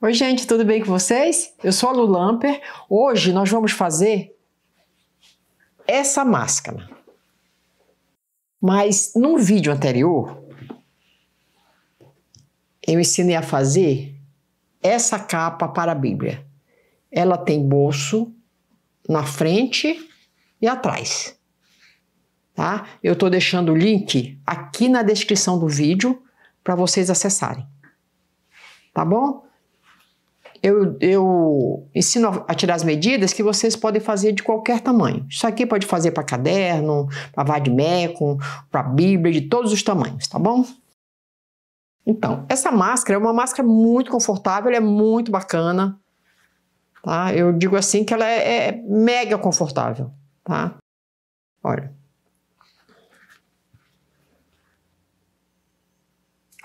Oi, gente, tudo bem com vocês? Eu sou a Lu Lamper. Hoje nós vamos fazer essa máscara. Mas num vídeo anterior, eu ensinei a fazer essa capa para a Bíblia. Ela tem bolso na frente e atrás. Tá? Eu estou deixando o link aqui na descrição do vídeo para vocês acessarem. Tá bom? eu, eu ensino a tirar as medidas que vocês podem fazer de qualquer tamanho. Isso aqui pode fazer para caderno, para vademecum, para bíblia, de todos os tamanhos, tá bom? Então, essa máscara é uma máscara muito confortável, ela é muito bacana, tá? Eu digo assim que ela é, é mega confortável, tá? Olha.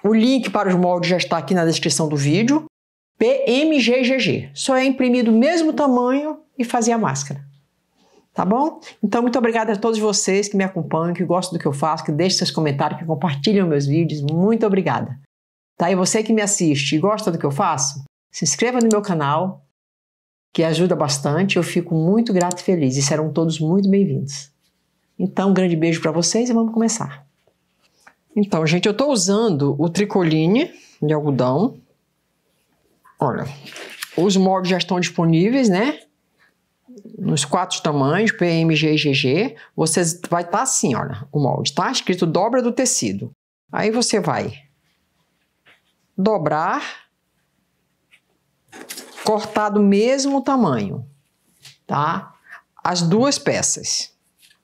O link para os moldes já está aqui na descrição do vídeo. PMGGG. Só é imprimido o mesmo tamanho e fazer a máscara. Tá bom? Então, muito obrigada a todos vocês que me acompanham, que gostam do que eu faço, que deixam seus comentários, que compartilham meus vídeos. Muito obrigada. Tá? E você que me assiste e gosta do que eu faço, se inscreva no meu canal, que ajuda bastante. Eu fico muito grato e feliz. E serão todos muito bem-vindos. Então, um grande beijo para vocês e vamos começar. Então, gente, eu estou usando o tricoline de algodão Olha, os moldes já estão disponíveis, né? Nos quatro tamanhos, PMG e GG. Você vai estar tá assim, olha, o molde. Tá escrito dobra do tecido. Aí você vai dobrar, cortar do mesmo tamanho, tá? As duas peças,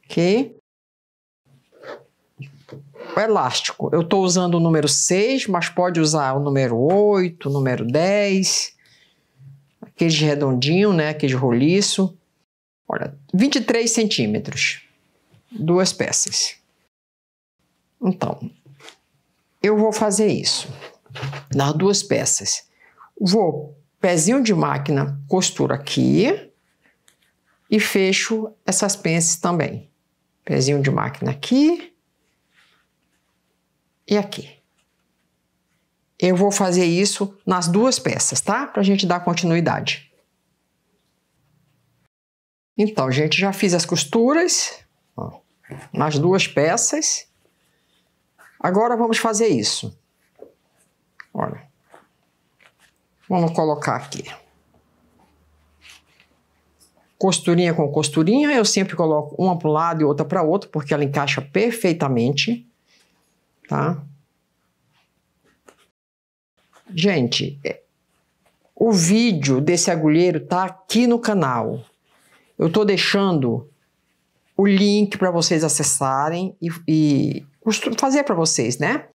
ok? É elástico. Eu estou usando o número 6, mas pode usar o número 8, o número 10, aquele redondinho, né? aquele roliço. Olha, 23 centímetros, duas peças. Então, eu vou fazer isso nas duas peças. Vou pezinho de máquina, costura aqui e fecho essas pences também. Pezinho de máquina aqui e aqui. Eu vou fazer isso nas duas peças, tá? Pra gente dar continuidade. Então, gente, já fiz as costuras nas duas peças. Agora vamos fazer isso. Olha. Vamos colocar aqui. Costurinha com costurinha, eu sempre coloco uma para o lado e outra para outro, porque ela encaixa perfeitamente tá? Gente, é, o vídeo desse agulheiro tá aqui no canal. Eu tô deixando o link para vocês acessarem e, e fazer para vocês, né?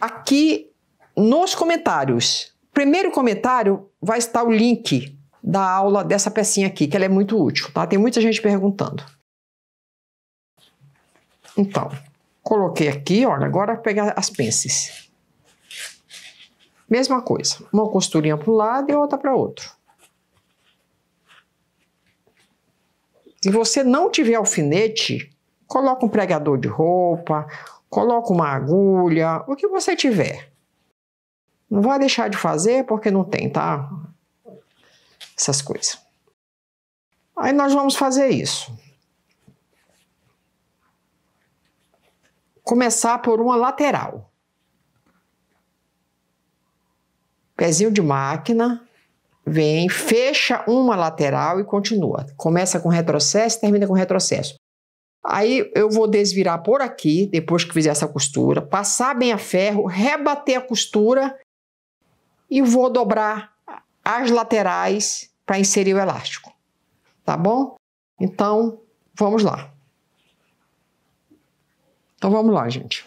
Aqui nos comentários. Primeiro comentário vai estar o link da aula dessa pecinha aqui, que ela é muito útil, tá? Tem muita gente perguntando. Então, Coloquei aqui, olha, agora pegar as pences. Mesma coisa, uma costurinha para um lado e outra para outro. Se você não tiver alfinete, coloca um pregador de roupa, coloca uma agulha, o que você tiver. Não vai deixar de fazer porque não tem, tá? Essas coisas. Aí nós vamos fazer isso. começar por uma lateral. Pezinho de máquina, vem, fecha uma lateral e continua. Começa com retrocesso, termina com retrocesso. Aí eu vou desvirar por aqui, depois que fizer essa costura, passar bem a ferro, rebater a costura e vou dobrar as laterais para inserir o elástico. Tá bom? Então, vamos lá. Então vamos lá, gente.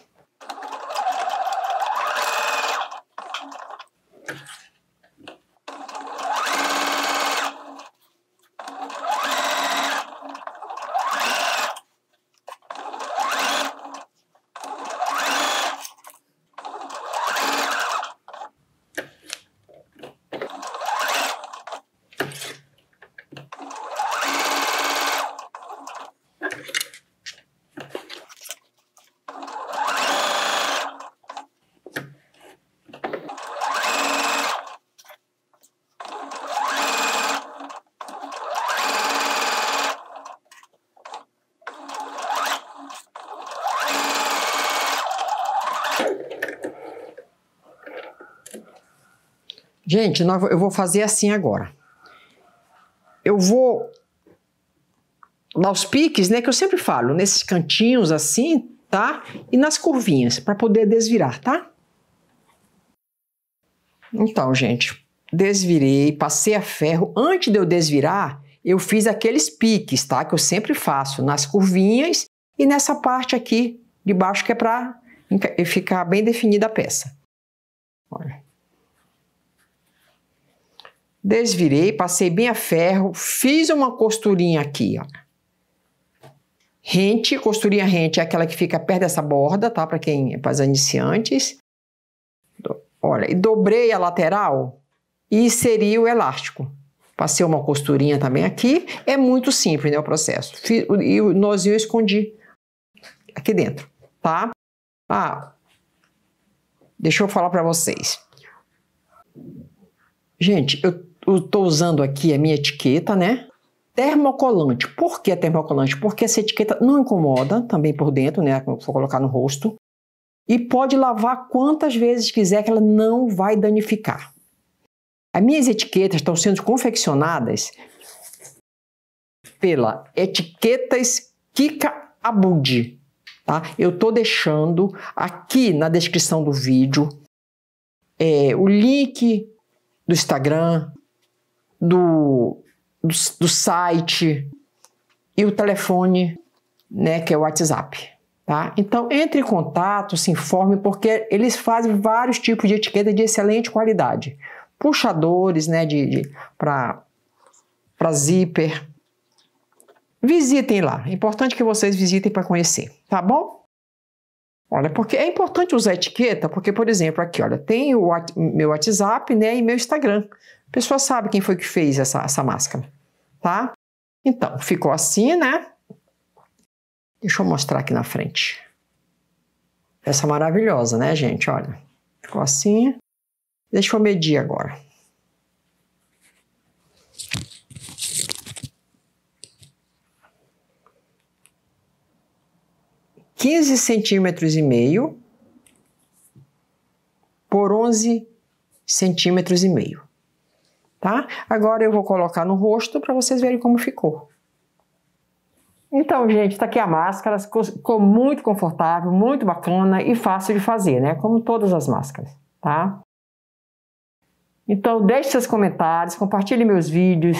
Gente, nós, eu vou fazer assim agora. Eu vou os piques, né, que eu sempre falo, nesses cantinhos assim, tá? E nas curvinhas, para poder desvirar, tá? Então, gente, desvirei, passei a ferro. Antes de eu desvirar, eu fiz aqueles piques, tá? Que eu sempre faço nas curvinhas e nessa parte aqui de baixo que é para ficar bem definida a peça. Olha desvirei, passei bem a ferro, fiz uma costurinha aqui, ó. Rente, costurinha rente é aquela que fica perto dessa borda, tá? Para quem, é, para os iniciantes. Olha, e dobrei a lateral e inseri o elástico. Passei uma costurinha também aqui. É muito simples, né, o processo. Fiz, e o nozinho eu escondi aqui dentro, tá? Ah, deixa eu falar para vocês. Gente, eu estou usando aqui a minha etiqueta, né? Termocolante. Por que termocolante? Porque essa etiqueta não incomoda também por dentro, né? Quando for colocar no rosto. E pode lavar quantas vezes quiser que ela não vai danificar. As minhas etiquetas estão sendo confeccionadas pela Etiquetas Kika Abudi. Tá? Eu estou deixando aqui na descrição do vídeo é, o link do Instagram, do, do, do site e o telefone, né, que é o WhatsApp. Tá? Então, entre em contato, se informe, porque eles fazem vários tipos de etiqueta de excelente qualidade. Puxadores né, de, de, para zíper. Visitem lá. É importante que vocês visitem para conhecer, tá bom? Olha, porque é importante usar etiqueta, porque, por exemplo, aqui, olha, tem o meu WhatsApp né, e meu Instagram. A pessoa sabe quem foi que fez essa, essa máscara, tá? Então, ficou assim, né? Deixa eu mostrar aqui na frente. Essa maravilhosa, né, gente? Olha, ficou assim. Deixa eu medir agora. Quinze centímetros e meio por onze centímetros e meio tá? Agora eu vou colocar no rosto para vocês verem como ficou. Então, gente, tá aqui a máscara, ficou muito confortável, muito bacana e fácil de fazer, né? Como todas as máscaras, tá? Então, deixe seus comentários, compartilhe meus vídeos.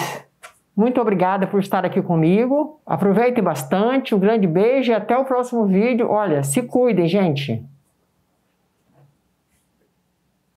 Muito obrigada por estar aqui comigo. Aproveitem bastante, um grande beijo e até o próximo vídeo. Olha, se cuidem, gente!